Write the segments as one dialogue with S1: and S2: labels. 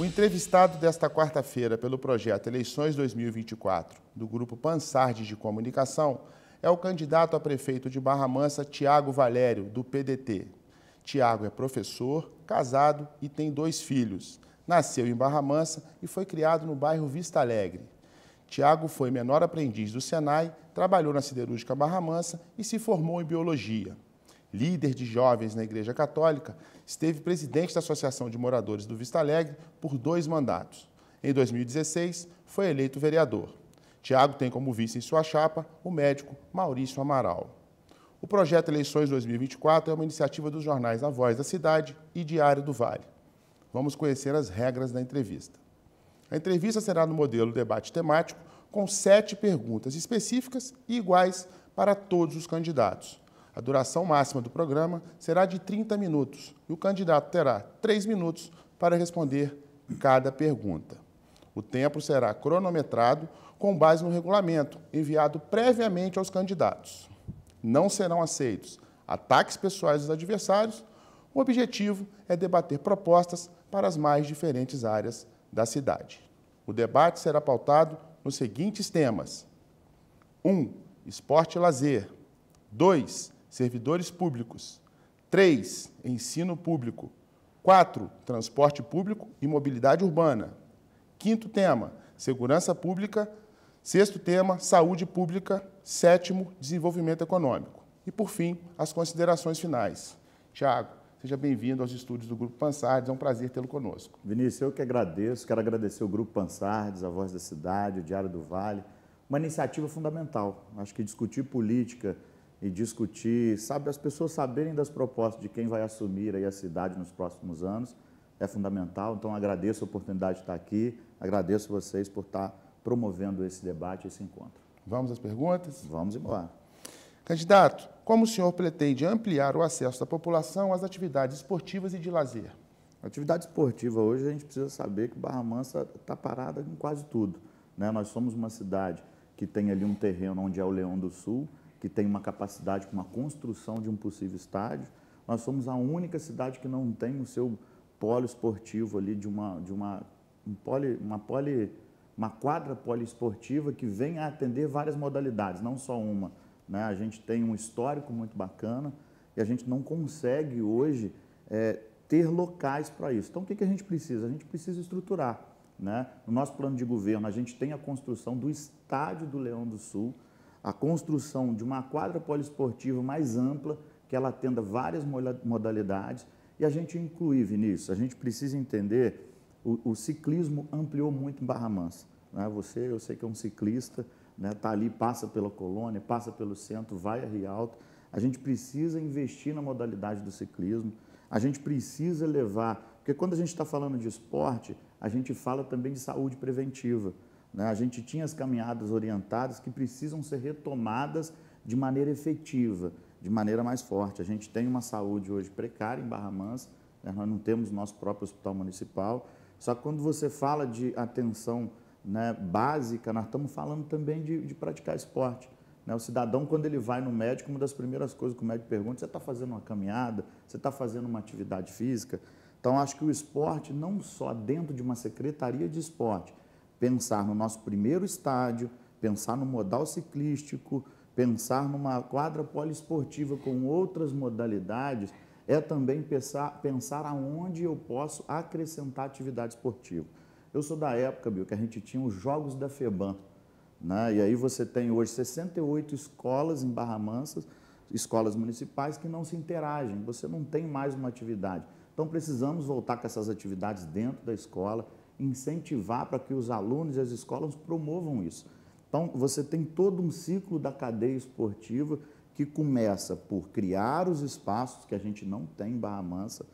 S1: O entrevistado desta quarta-feira pelo projeto Eleições 2024 do Grupo Pansardes de Comunicação é o candidato a prefeito de Barra Mansa, Tiago Valério, do PDT. Tiago é professor, casado e tem dois filhos. Nasceu em Barra Mansa e foi criado no bairro Vista Alegre. Tiago foi menor aprendiz do Senai, trabalhou na siderúrgica Barra Mansa e se formou em biologia líder de jovens na Igreja Católica, esteve presidente da Associação de Moradores do Vista Alegre por dois mandatos. Em 2016, foi eleito vereador. Tiago tem como vice em sua chapa o médico Maurício Amaral. O projeto Eleições 2024 é uma iniciativa dos jornais A Voz da Cidade e Diário do Vale. Vamos conhecer as regras da entrevista. A entrevista será no modelo debate temático, com sete perguntas específicas e iguais para todos os candidatos. A duração máxima do programa será de 30 minutos e o candidato terá 3 minutos para responder cada pergunta. O tempo será cronometrado com base no regulamento enviado previamente aos candidatos. Não serão aceitos ataques pessoais dos adversários. O objetivo é debater propostas para as mais diferentes áreas da cidade. O debate será pautado nos seguintes temas: 1. Um, esporte e lazer. 2 servidores públicos. 3. Ensino público. 4. Transporte público e mobilidade urbana. Quinto tema, segurança pública. Sexto tema, saúde pública. Sétimo, desenvolvimento econômico. E, por fim, as considerações finais. Tiago,
S2: seja bem-vindo aos estúdios do Grupo Pansardes, é um prazer tê-lo conosco. Vinícius, eu que agradeço, quero agradecer o Grupo Pansardes, a Voz da Cidade, o Diário do Vale, uma iniciativa fundamental. Acho que discutir política e discutir, sabe, as pessoas saberem das propostas de quem vai assumir aí a cidade nos próximos anos é fundamental. Então agradeço a oportunidade de estar aqui, agradeço vocês por estar promovendo esse debate, esse encontro. Vamos às perguntas?
S1: Vamos embora. Candidato, como o senhor pretende ampliar o acesso da população às
S2: atividades esportivas e de lazer? Atividade esportiva hoje a gente precisa saber que Barra Mansa está parada em quase tudo. Né? Nós somos uma cidade que tem ali um terreno onde é o Leão do Sul, que tem uma capacidade para uma construção de um possível estádio. Nós somos a única cidade que não tem o seu polo esportivo ali, de uma, de uma, um poli, uma, poli, uma quadra poliesportiva que vem a atender várias modalidades, não só uma. Né? A gente tem um histórico muito bacana e a gente não consegue hoje é, ter locais para isso. Então, o que, que a gente precisa? A gente precisa estruturar. Né? No nosso plano de governo, a gente tem a construção do Estádio do Leão do Sul, a construção de uma quadra poliesportiva mais ampla, que ela atenda várias modalidades. E a gente incluir, Vinícius, a gente precisa entender, o, o ciclismo ampliou muito em Barra Mansa. Né? Você, eu sei que é um ciclista, está né? Tá ali, passa pela colônia, passa pelo centro, vai a Rialto. A gente precisa investir na modalidade do ciclismo, a gente precisa levar, porque quando a gente está falando de esporte, a gente fala também de saúde preventiva. Né? A gente tinha as caminhadas orientadas que precisam ser retomadas de maneira efetiva, de maneira mais forte. A gente tem uma saúde hoje precária em Barra Mansa, né? nós não temos nosso próprio hospital municipal. Só que quando você fala de atenção né, básica, nós estamos falando também de, de praticar esporte. Né? O cidadão, quando ele vai no médico, uma das primeiras coisas que o médico pergunta: você está fazendo uma caminhada? Você está fazendo uma atividade física? Então, acho que o esporte, não só dentro de uma secretaria de esporte, pensar no nosso primeiro estádio, pensar no modal ciclístico, pensar numa quadra poliesportiva com outras modalidades, é também pensar, pensar aonde eu posso acrescentar atividade esportiva. Eu sou da época, Bill, que a gente tinha os Jogos da FEBAN. Né? E aí você tem hoje 68 escolas em Barra Mansa, escolas municipais que não se interagem, você não tem mais uma atividade. Então precisamos voltar com essas atividades dentro da escola, incentivar para que os alunos e as escolas promovam isso. Então, você tem todo um ciclo da cadeia esportiva que começa por criar os espaços que a gente não tem em Barra Mansa,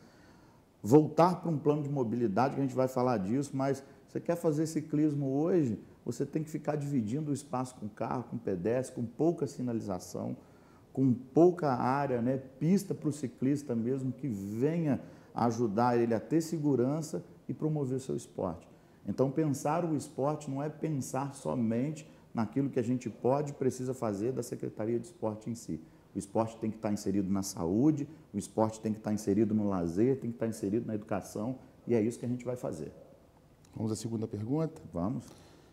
S2: voltar para um plano de mobilidade, que a gente vai falar disso, mas você quer fazer ciclismo hoje, você tem que ficar dividindo o espaço com carro, com pedestre, com pouca sinalização, com pouca área, né? pista para o ciclista mesmo, que venha ajudar ele a ter segurança e promover seu esporte. Então, pensar o esporte não é pensar somente naquilo que a gente pode e precisa fazer da Secretaria de Esporte em si. O esporte tem que estar inserido na saúde, o esporte tem que estar inserido no lazer, tem que estar inserido na educação, e é isso que a gente vai fazer. Vamos à segunda
S1: pergunta? Vamos.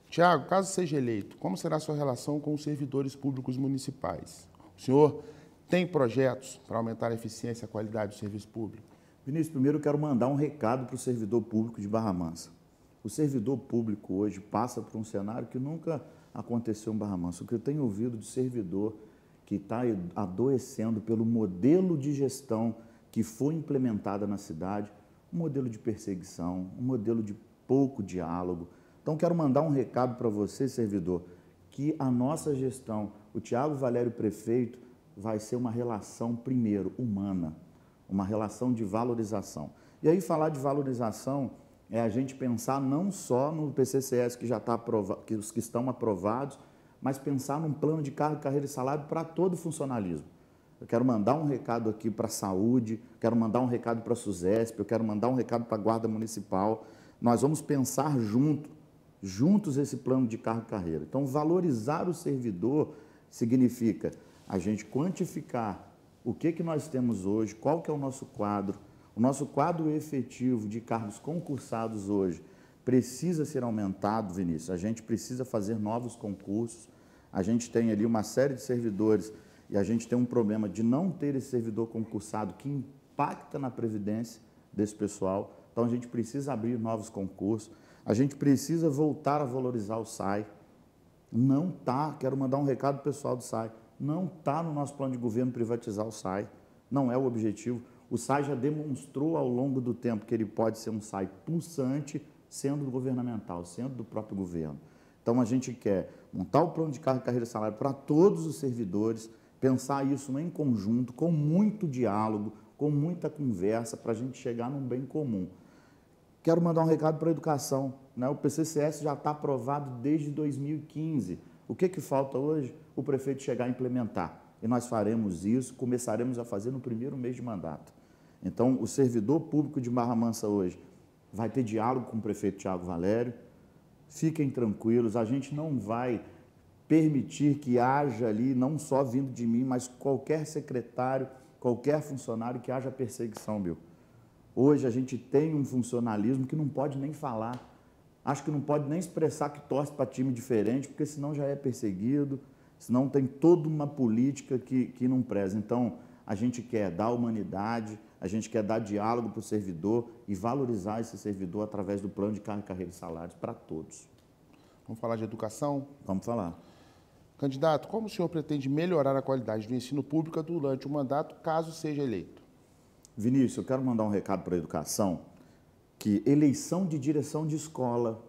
S1: Tiago, caso seja eleito, como será a sua relação com os servidores públicos municipais? O senhor tem projetos para aumentar a eficiência e a qualidade do serviço
S2: público? Vinícius, primeiro eu quero mandar um recado para o servidor público de Barra Mansa. O servidor público hoje passa por um cenário que nunca aconteceu em Barra Mansa. O que eu tenho ouvido de servidor que está adoecendo pelo modelo de gestão que foi implementada na cidade, um modelo de perseguição, um modelo de pouco diálogo. Então quero mandar um recado para você, servidor, que a nossa gestão, o Tiago Valério prefeito, vai ser uma relação primeiro humana uma relação de valorização. E aí falar de valorização é a gente pensar não só no PCCS que já está aprovado, que os que estão aprovados, mas pensar num plano de cargo, carreira e salário para todo o funcionalismo. Eu quero mandar um recado aqui para a saúde, quero mandar um recado para a SUSESP, eu quero mandar um recado para a Guarda Municipal. Nós vamos pensar junto, juntos esse plano de cargo e carreira. Então, valorizar o servidor significa a gente quantificar o que, que nós temos hoje, qual que é o nosso quadro. O nosso quadro efetivo de cargos concursados hoje precisa ser aumentado, Vinícius. A gente precisa fazer novos concursos. A gente tem ali uma série de servidores e a gente tem um problema de não ter esse servidor concursado que impacta na previdência desse pessoal. Então a gente precisa abrir novos concursos. A gente precisa voltar a valorizar o SAI. Não tá, quero mandar um recado pessoal do SAI não está no nosso plano de governo privatizar o SAI. Não é o objetivo. O SAI já demonstrou ao longo do tempo que ele pode ser um SAI pulsante, sendo governamental, sendo do próprio governo. Então, a gente quer montar o plano de carreira e salário para todos os servidores, pensar isso em conjunto, com muito diálogo, com muita conversa, para a gente chegar num bem comum. Quero mandar um recado para a educação. Né? O PCCS já está aprovado desde 2015. O que, que falta hoje? o prefeito chegar a implementar. E nós faremos isso, começaremos a fazer no primeiro mês de mandato. Então, o servidor público de Barra Mansa hoje vai ter diálogo com o prefeito Tiago Valério. Fiquem tranquilos, a gente não vai permitir que haja ali, não só vindo de mim, mas qualquer secretário, qualquer funcionário, que haja perseguição, meu Hoje a gente tem um funcionalismo que não pode nem falar, acho que não pode nem expressar que torce para time diferente, porque senão já é perseguido, senão tem toda uma política que, que não preza. Então, a gente quer dar humanidade, a gente quer dar diálogo para o servidor e valorizar esse servidor através do plano de carga, carreira e salários para todos. Vamos falar de educação? Vamos falar. Candidato, como o senhor pretende melhorar a qualidade do ensino público durante o mandato, caso seja eleito? Vinícius, eu quero mandar um recado para a educação, que eleição de direção de escola,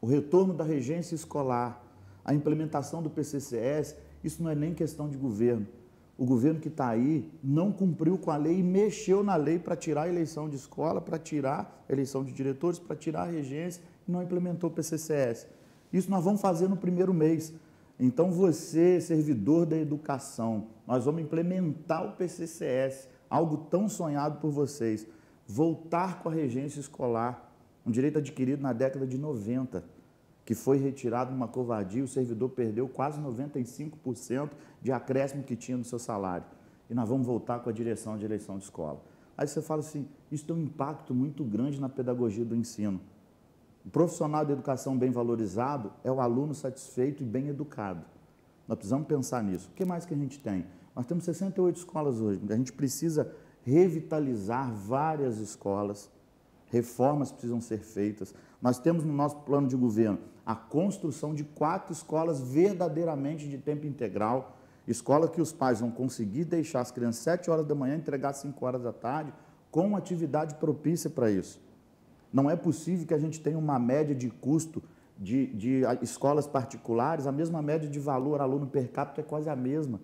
S2: o retorno da regência escolar, a implementação do PCCS, isso não é nem questão de governo. O governo que está aí não cumpriu com a lei e mexeu na lei para tirar a eleição de escola, para tirar a eleição de diretores, para tirar a regência e não implementou o PCCS. Isso nós vamos fazer no primeiro mês. Então, você, servidor da educação, nós vamos implementar o PCCS, algo tão sonhado por vocês. Voltar com a regência escolar, um direito adquirido na década de 90 que foi retirado numa covardia, o servidor perdeu quase 95% de acréscimo que tinha no seu salário. E nós vamos voltar com a direção de eleição de escola. Aí você fala assim, isso tem um impacto muito grande na pedagogia do ensino. O profissional de educação bem valorizado é o aluno satisfeito e bem educado. Nós precisamos pensar nisso. O que mais que a gente tem? Nós temos 68 escolas hoje. A gente precisa revitalizar várias escolas, reformas precisam ser feitas. Nós temos no nosso plano de governo a construção de quatro escolas verdadeiramente de tempo integral, escola que os pais vão conseguir deixar as crianças sete horas da manhã e entregar cinco horas da tarde, com atividade propícia para isso. Não é possível que a gente tenha uma média de custo de, de escolas particulares, a mesma média de valor aluno per capita é quase a mesma.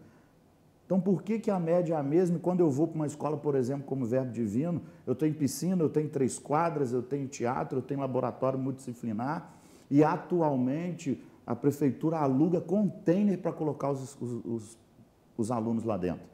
S2: Então, por que, que a média é a mesma? E quando eu vou para uma escola, por exemplo, como Verbo Divino, eu tenho piscina, eu tenho três quadras, eu tenho teatro, eu tenho laboratório multidisciplinar e atualmente a prefeitura aluga container para colocar os, os, os, os alunos lá dentro.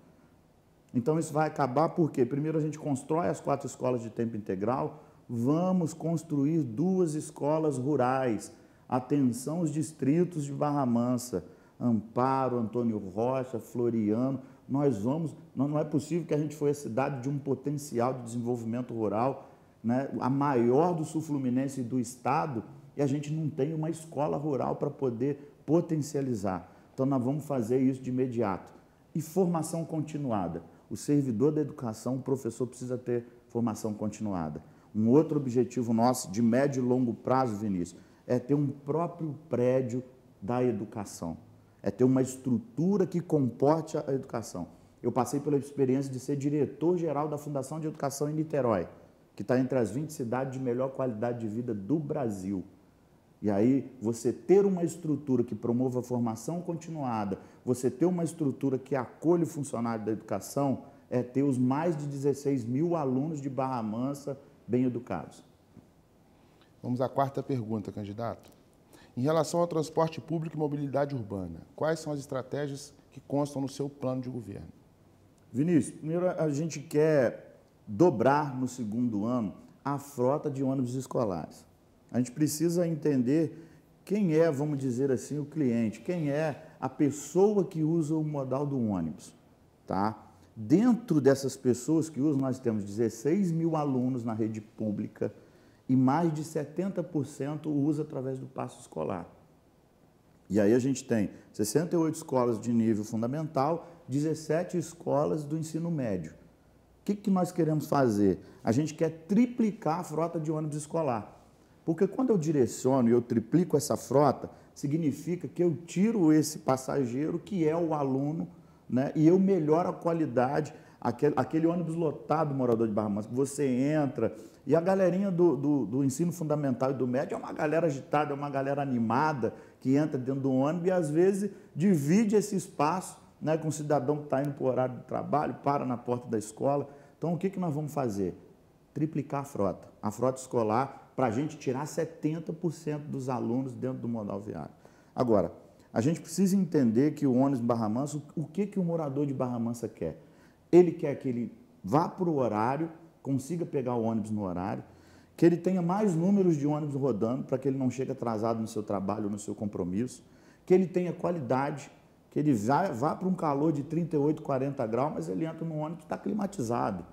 S2: Então, isso vai acabar porque, primeiro, a gente constrói as quatro escolas de tempo integral, vamos construir duas escolas rurais. Atenção, os distritos de Barra Mansa Amparo, Antônio Rocha, Floriano. Nós vamos, não é possível que a gente foi a cidade de um potencial de desenvolvimento rural, né, a maior do sul fluminense e do estado, e a gente não tem uma escola rural para poder potencializar. Então nós vamos fazer isso de imediato. E formação continuada. O servidor da educação, o professor precisa ter formação continuada. Um outro objetivo nosso de médio e longo prazo, Vinícius, é ter um próprio prédio da educação é ter uma estrutura que comporte a educação. Eu passei pela experiência de ser diretor-geral da Fundação de Educação em Niterói, que está entre as 20 cidades de melhor qualidade de vida do Brasil. E aí, você ter uma estrutura que promova a formação continuada, você ter uma estrutura que acolhe o funcionário da educação, é ter os mais de 16 mil alunos de Barra Mansa bem educados. Vamos à quarta pergunta,
S1: candidato. Em relação ao transporte público e mobilidade urbana, quais são as estratégias
S2: que constam no seu plano de governo? Vinícius, primeiro a gente quer dobrar no segundo ano a frota de ônibus escolares. A gente precisa entender quem é, vamos dizer assim, o cliente, quem é a pessoa que usa o modal do ônibus, tá? Dentro dessas pessoas que usam, nós temos 16 mil alunos na rede pública, e mais de 70% usa através do passo escolar. E aí a gente tem 68 escolas de nível fundamental, 17 escolas do ensino médio. O que, que nós queremos fazer? A gente quer triplicar a frota de ônibus escolar. Porque quando eu direciono e eu triplico essa frota, significa que eu tiro esse passageiro que é o aluno né, e eu melhoro a qualidade aquele, aquele ônibus lotado, morador de Barra Mansa, você entra. E a galerinha do, do, do, ensino fundamental e do médio é uma galera agitada, é uma galera animada, que entra dentro do ônibus e às vezes divide esse espaço né, com o cidadão que está indo para o horário de trabalho, para na porta da escola. Então, o que, que nós vamos fazer? Triplicar a frota, a frota escolar, para a gente tirar 70% dos alunos dentro do modal viário. Agora, a gente precisa entender que o ônibus Barra Mansa, o que, que o morador de Barra Mansa quer? Ele quer que ele vá para o horário, consiga pegar o ônibus no horário, que ele tenha mais números de ônibus rodando para que ele não chegue atrasado no seu trabalho, no seu compromisso, que ele tenha qualidade, que ele vá, vá para um calor de 38, 40 graus, mas ele entra no ônibus que está climatizado.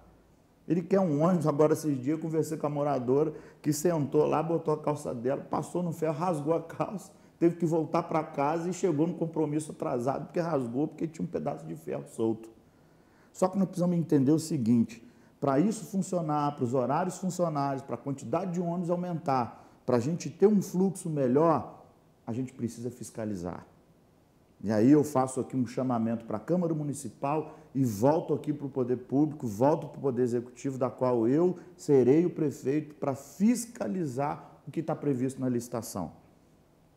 S2: Ele quer um ônibus, agora esses dias eu conversei com a moradora que sentou lá, botou a calça dela, passou no ferro, rasgou a calça, teve que voltar para casa e chegou no compromisso atrasado porque rasgou, porque tinha um pedaço de ferro solto. Só que nós precisamos entender o seguinte: para isso funcionar, para os horários funcionarem, para a quantidade de ônibus aumentar, para a gente ter um fluxo melhor, a gente precisa fiscalizar. E aí eu faço aqui um chamamento para a Câmara Municipal e volto aqui para o Poder Público, volto para o Poder Executivo, da qual eu serei o prefeito para fiscalizar o que está previsto na licitação.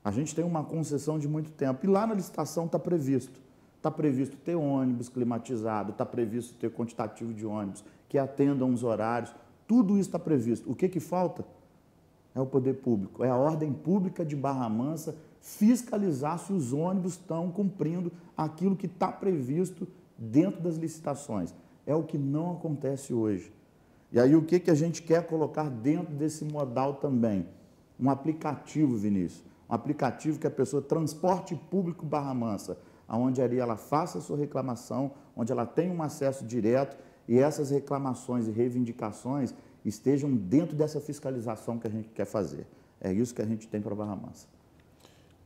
S2: A gente tem uma concessão de muito tempo e lá na licitação está previsto Está previsto ter ônibus climatizado, está previsto ter quantitativo de ônibus que atendam os horários. Tudo isso está previsto. O que, que falta? É o poder público, é a ordem pública de Barra Mansa fiscalizar se os ônibus estão cumprindo aquilo que está previsto dentro das licitações. É o que não acontece hoje. E aí o que, que a gente quer colocar dentro desse modal também? Um aplicativo, Vinícius. Um aplicativo que a pessoa, transporte público Barra Mansa, onde ali ela faça a sua reclamação, onde ela tenha um acesso direto e essas reclamações e reivindicações estejam dentro dessa fiscalização que a gente quer fazer. É isso que a gente tem para Barra Mansa.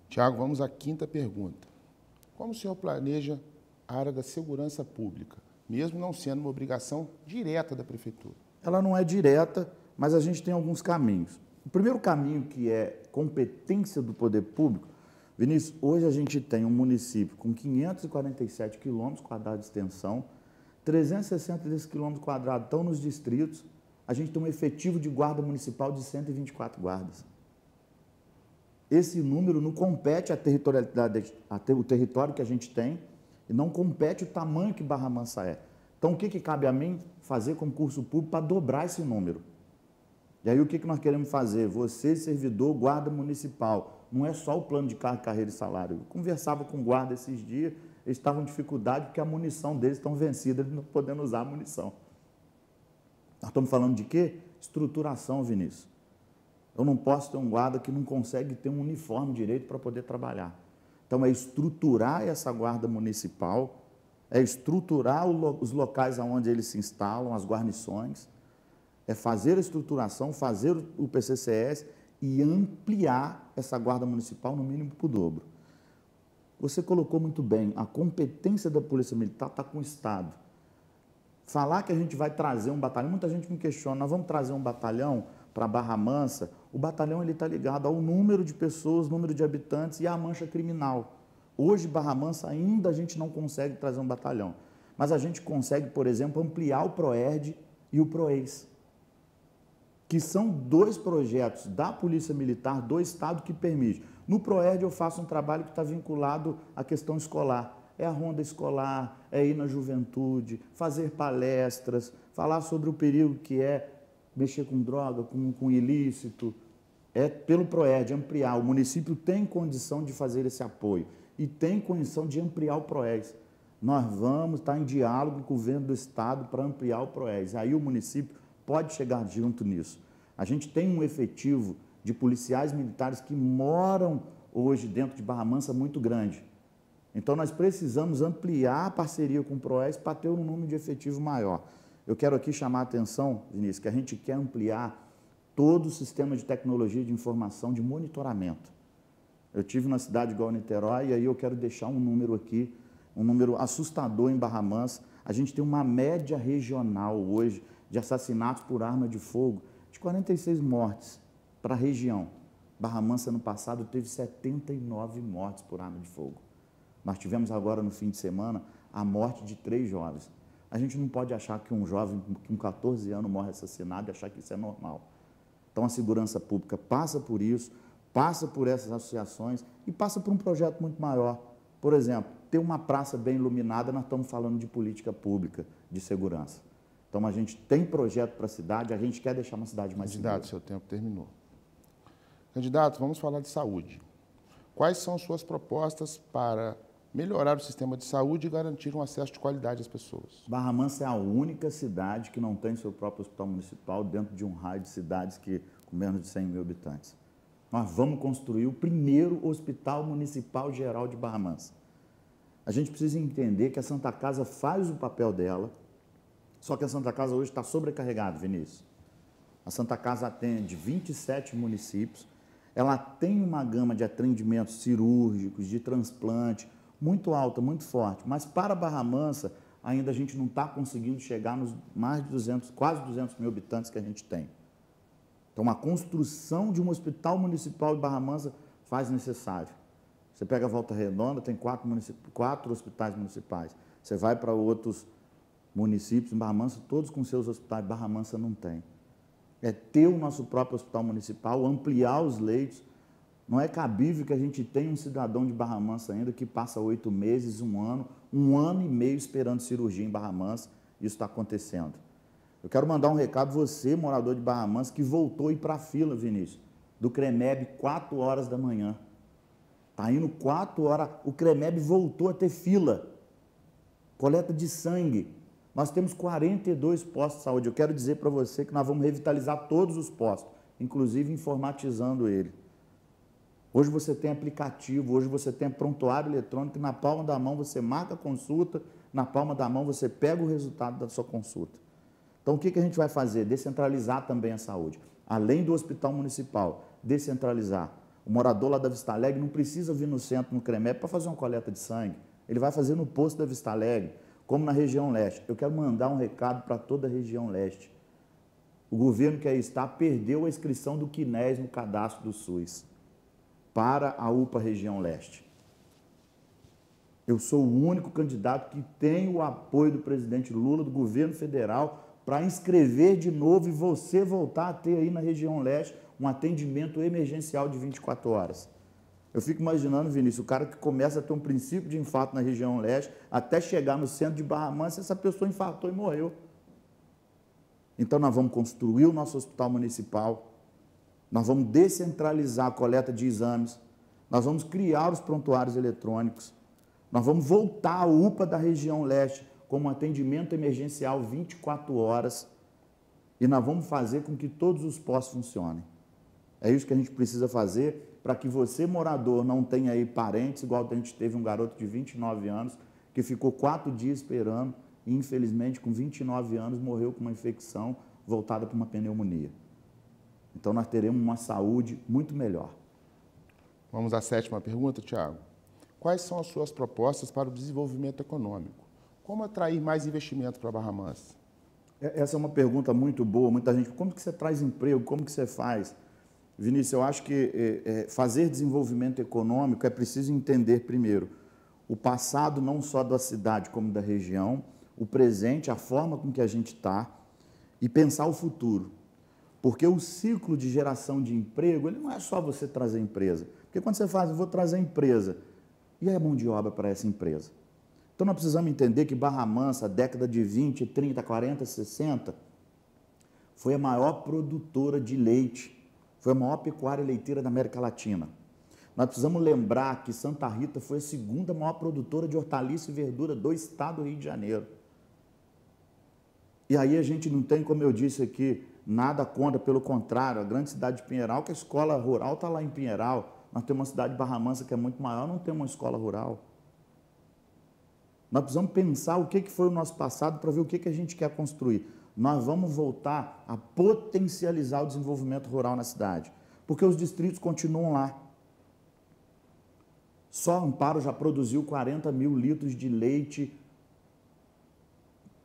S2: Tiago, vamos à quinta pergunta. Como o senhor planeja
S1: a área da segurança pública, mesmo não sendo uma obrigação direta da prefeitura?
S2: Ela não é direta, mas a gente tem alguns caminhos. O primeiro caminho que é competência do poder público Vinícius, hoje a gente tem um município com 547 quilômetros quadrados de extensão, 360 desses quilômetros quadrados estão nos distritos, a gente tem um efetivo de guarda municipal de 124 guardas. Esse número não compete à territorialidade, a ter, o território que a gente tem, e não compete o tamanho que Barra Mansa é. Então, o que, que cabe a mim? Fazer concurso público para dobrar esse número. E aí, o que, que nós queremos fazer? Você, servidor, guarda municipal, não é só o plano de carreira e salário. Eu conversava com o guarda esses dias, eles estavam em dificuldade porque a munição deles estão vencida, eles não podendo usar a munição. Nós estamos falando de quê? Estruturação, Vinícius. Eu não posso ter um guarda que não consegue ter um uniforme direito para poder trabalhar. Então, é estruturar essa guarda municipal, é estruturar os locais onde eles se instalam, as guarnições, é fazer a estruturação, fazer o PCCS e ampliar essa guarda municipal no mínimo para o dobro. Você colocou muito bem, a competência da Polícia Militar está com o Estado. Falar que a gente vai trazer um batalhão, muita gente me questiona, nós vamos trazer um batalhão para Barra Mansa, o batalhão está ligado ao número de pessoas, número de habitantes e à mancha criminal. Hoje, Barra Mansa ainda a gente não consegue trazer um batalhão, mas a gente consegue, por exemplo, ampliar o PROERD e o PROEIS que são dois projetos da Polícia Militar do Estado que permite. No PROERD eu faço um trabalho que está vinculado à questão escolar. É a ronda escolar, é ir na juventude, fazer palestras, falar sobre o perigo que é mexer com droga, com, com ilícito. É pelo PROERD ampliar. O município tem condição de fazer esse apoio e tem condição de ampliar o PROES. Nós vamos estar tá em diálogo com o governo do estado para ampliar o PROES. Aí o município pode chegar junto nisso. A gente tem um efetivo de policiais militares que moram hoje dentro de Barra Mansa muito grande. Então nós precisamos ampliar a parceria com o PROES para ter um número de efetivo maior. Eu quero aqui chamar a atenção, Vinícius, que a gente quer ampliar todo o sistema de tecnologia de informação de monitoramento. Eu tive na cidade igual Niterói e aí eu quero deixar um número aqui, um número assustador em Barra Mansa. A gente tem uma média regional hoje de assassinatos por arma de fogo, de 46 mortes para a região. Barra Mansa, no passado, teve 79 mortes por arma de fogo. Nós tivemos agora, no fim de semana, a morte de três jovens. A gente não pode achar que um jovem com 14 anos morre assassinado e achar que isso é normal. Então, a segurança pública passa por isso, passa por essas associações e passa por um projeto muito maior. Por exemplo, ter uma praça bem iluminada, nós estamos falando de política pública de segurança. Então a gente tem projeto para a cidade, a gente quer deixar uma cidade mais Candidato, segura. seu tempo terminou. Candidato, vamos
S1: falar de saúde. Quais são suas propostas para melhorar o sistema de
S2: saúde e garantir um acesso de qualidade às pessoas? Barra Mansa é a única cidade que não tem seu próprio hospital municipal dentro de um raio de cidades que com menos de 100 mil habitantes. Nós vamos construir o primeiro hospital municipal geral de Barra Mansa. A gente precisa entender que a Santa Casa faz o papel dela só que a Santa Casa hoje está sobrecarregada, Vinícius. A Santa Casa atende 27 municípios. Ela tem uma gama de atendimentos cirúrgicos, de transplante, muito alta, muito forte. Mas para Barra Mansa, ainda a gente não está conseguindo chegar nos mais de 200, quase 200 mil habitantes que a gente tem. Então, a construção de um hospital municipal de Barra Mansa faz necessário. Você pega a Volta Redonda, tem quatro, quatro hospitais municipais. Você vai para outros municípios, Barra Mansa, todos com seus hospitais, Barra Mansa não tem. É ter o nosso próprio hospital municipal, ampliar os leitos. Não é cabível que a gente tenha um cidadão de Barra Mansa ainda que passa oito meses, um ano, um ano e meio esperando cirurgia em Barra Mansa. Isso está acontecendo. Eu quero mandar um recado você, morador de Barra Mansa, que voltou e para a fila, Vinícius, do CREMEB, 4 horas da manhã. Está indo 4 horas, o CREMEB voltou a ter fila. Coleta de sangue, nós temos 42 postos de saúde. Eu quero dizer para você que nós vamos revitalizar todos os postos, inclusive informatizando ele. Hoje você tem aplicativo, hoje você tem prontuário eletrônico, na palma da mão você marca a consulta, na palma da mão você pega o resultado da sua consulta. Então o que, que a gente vai fazer? Descentralizar também a saúde. Além do hospital municipal, descentralizar. O morador lá da Vista Alegre não precisa vir no centro, no Cremé, para fazer uma coleta de sangue. Ele vai fazer no posto da Vista Alegre como na região leste. Eu quero mandar um recado para toda a região leste. O governo que aí está perdeu a inscrição do Quinés no cadastro do SUS para a UPA Região Leste. Eu sou o único candidato que tem o apoio do presidente Lula, do governo federal, para inscrever de novo e você voltar a ter aí na região leste um atendimento emergencial de 24 horas. Eu fico imaginando, Vinícius, o cara que começa a ter um princípio de infarto na região leste, até chegar no centro de Barra Mansa, essa pessoa infartou e morreu. Então nós vamos construir o nosso hospital municipal, nós vamos descentralizar a coleta de exames, nós vamos criar os prontuários eletrônicos, nós vamos voltar a UPA da região leste como atendimento emergencial 24 horas e nós vamos fazer com que todos os postos funcionem. É isso que a gente precisa fazer para que você, morador, não tenha aí parentes, igual a gente teve um garoto de 29 anos que ficou quatro dias esperando e, infelizmente, com 29 anos, morreu com uma infecção voltada para uma pneumonia. Então, nós teremos uma saúde muito melhor.
S1: Vamos à sétima pergunta, Tiago. Quais são as suas propostas para o desenvolvimento
S2: econômico? Como atrair mais investimento para Barra Mansa? Essa é uma pergunta muito boa. Muita gente, como que você traz emprego? Como que você faz? Vinícius, eu acho que é, fazer desenvolvimento econômico é preciso entender primeiro o passado não só da cidade como da região, o presente, a forma com que a gente está e pensar o futuro. Porque o ciclo de geração de emprego, ele não é só você trazer empresa. Porque quando você faz, eu vou trazer empresa, e é mão de obra para essa empresa? Então nós precisamos entender que Barra Mansa, década de 20, 30, 40, 60, foi a maior produtora de leite foi a maior pecuária leiteira da América Latina. Nós precisamos lembrar que Santa Rita foi a segunda maior produtora de hortaliça e verdura do estado do Rio de Janeiro. E aí a gente não tem, como eu disse aqui, nada contra, pelo contrário, a grande cidade de Pinheiral, que a escola rural está lá em Pinheiral. Nós temos uma cidade de Barra Mansa que é muito maior, não tem uma escola rural. Nós precisamos pensar o que foi o nosso passado para ver o que a gente quer construir nós vamos voltar a potencializar o desenvolvimento rural na cidade, porque os distritos continuam lá. Só Amparo já produziu 40 mil litros de leite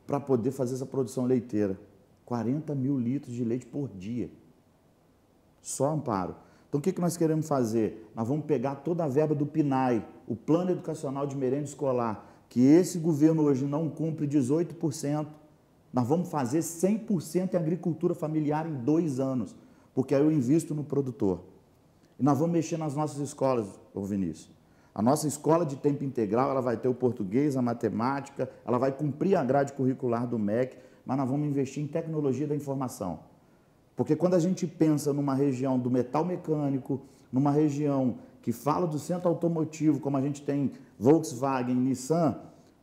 S2: para poder fazer essa produção leiteira. 40 mil litros de leite por dia. Só Amparo. Então, o que nós queremos fazer? Nós vamos pegar toda a verba do PNAE, o Plano Educacional de Merenda Escolar, que esse governo hoje não cumpre 18%, nós vamos fazer 100% em agricultura familiar em dois anos, porque aí eu invisto no produtor. E nós vamos mexer nas nossas escolas, ô Vinícius. A nossa escola de tempo integral, ela vai ter o português, a matemática, ela vai cumprir a grade curricular do MEC, mas nós vamos investir em tecnologia da informação. Porque quando a gente pensa numa região do metal mecânico, numa região que fala do centro automotivo, como a gente tem Volkswagen, Nissan,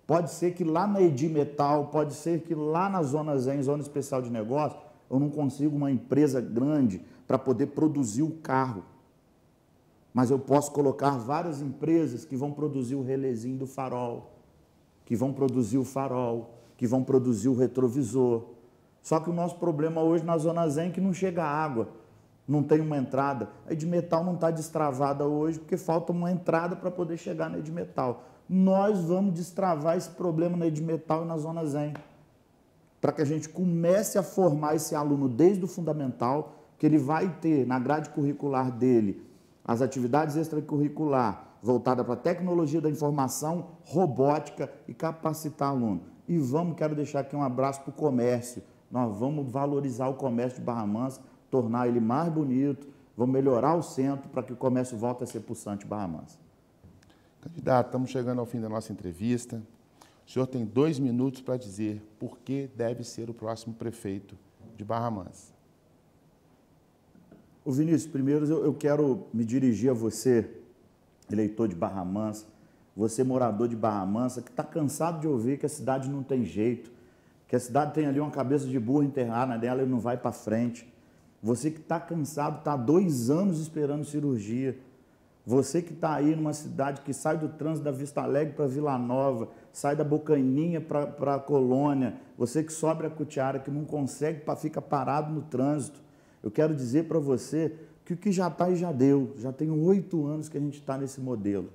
S2: Pode ser que lá na Edimetal, pode ser que lá na Zona Zen, Zona Especial de Negócio, eu não consiga uma empresa grande para poder produzir o carro. Mas eu posso colocar várias empresas que vão produzir o relezinho do farol, que vão produzir o farol, que vão produzir o retrovisor. Só que o nosso problema hoje na Zona Zen é que não chega água, não tem uma entrada. A Edimetal não está destravada hoje porque falta uma entrada para poder chegar na Edimetal nós vamos destravar esse problema na Edmetal e na Zona Zen. Para que a gente comece a formar esse aluno desde o fundamental, que ele vai ter na grade curricular dele as atividades extracurricular voltada para tecnologia da informação, robótica e capacitar aluno. E vamos, quero deixar aqui um abraço para o comércio. Nós vamos valorizar o comércio de Barra Mansa, tornar ele mais bonito, vamos melhorar o centro para que o comércio volte a ser pulsante Barra Mansa. Candidato, estamos chegando ao fim da nossa entrevista.
S1: O senhor tem dois minutos para dizer por que deve ser o próximo prefeito de Barra Mansa.
S2: Ô Vinícius, primeiro eu quero me dirigir a você, eleitor de Barra Mansa, você morador de Barra Mansa, que está cansado de ouvir que a cidade não tem jeito, que a cidade tem ali uma cabeça de burro enterrada nela e não vai para frente. Você que está cansado, está há dois anos esperando cirurgia, você que está aí numa cidade que sai do trânsito da Vista Alegre para Vila Nova, sai da Bocaninha para a Colônia, você que sobra a Cutiara, que não consegue, para fica parado no trânsito. Eu quero dizer para você que o que já está e já deu. Já tem oito anos que a gente está nesse modelo.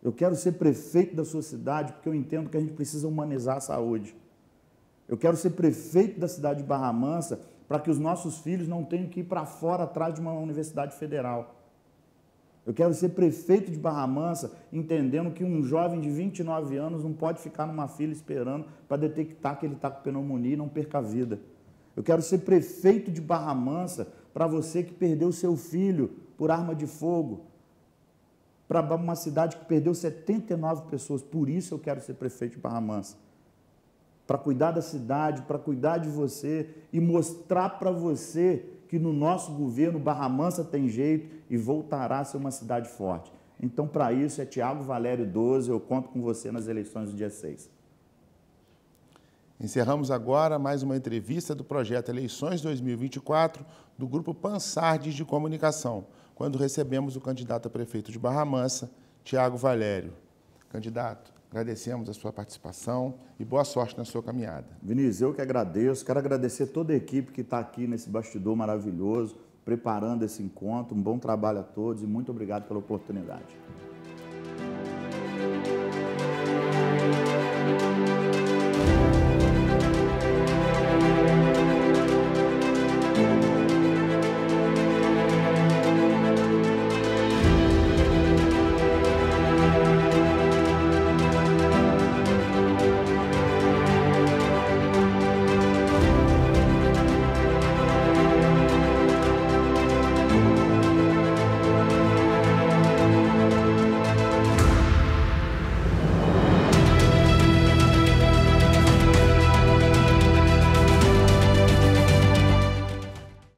S2: Eu quero ser prefeito da sua cidade porque eu entendo que a gente precisa humanizar a saúde. Eu quero ser prefeito da cidade de Barra Mansa para que os nossos filhos não tenham que ir para fora atrás de uma universidade federal. Eu quero ser prefeito de Barra Mansa, entendendo que um jovem de 29 anos não pode ficar numa fila esperando para detectar que ele está com pneumonia e não perca a vida. Eu quero ser prefeito de Barra Mansa para você que perdeu seu filho por arma de fogo, para uma cidade que perdeu 79 pessoas. Por isso eu quero ser prefeito de Barra Mansa. Para cuidar da cidade, para cuidar de você e mostrar para você que no nosso governo Barra Mansa tem jeito e voltará a ser uma cidade forte. Então, para isso, é Tiago Valério 12, eu conto com você nas eleições do dia 6. Encerramos agora mais uma entrevista do
S1: projeto Eleições 2024 do Grupo Pansardes de Comunicação, quando recebemos o candidato a prefeito de Barra Mansa, Tiago Valério. Candidato,
S2: Agradecemos a sua participação e boa sorte na sua caminhada. Vinícius, eu que agradeço. Quero agradecer toda a equipe que está aqui nesse bastidor maravilhoso, preparando esse encontro. Um bom trabalho a todos e muito obrigado pela oportunidade.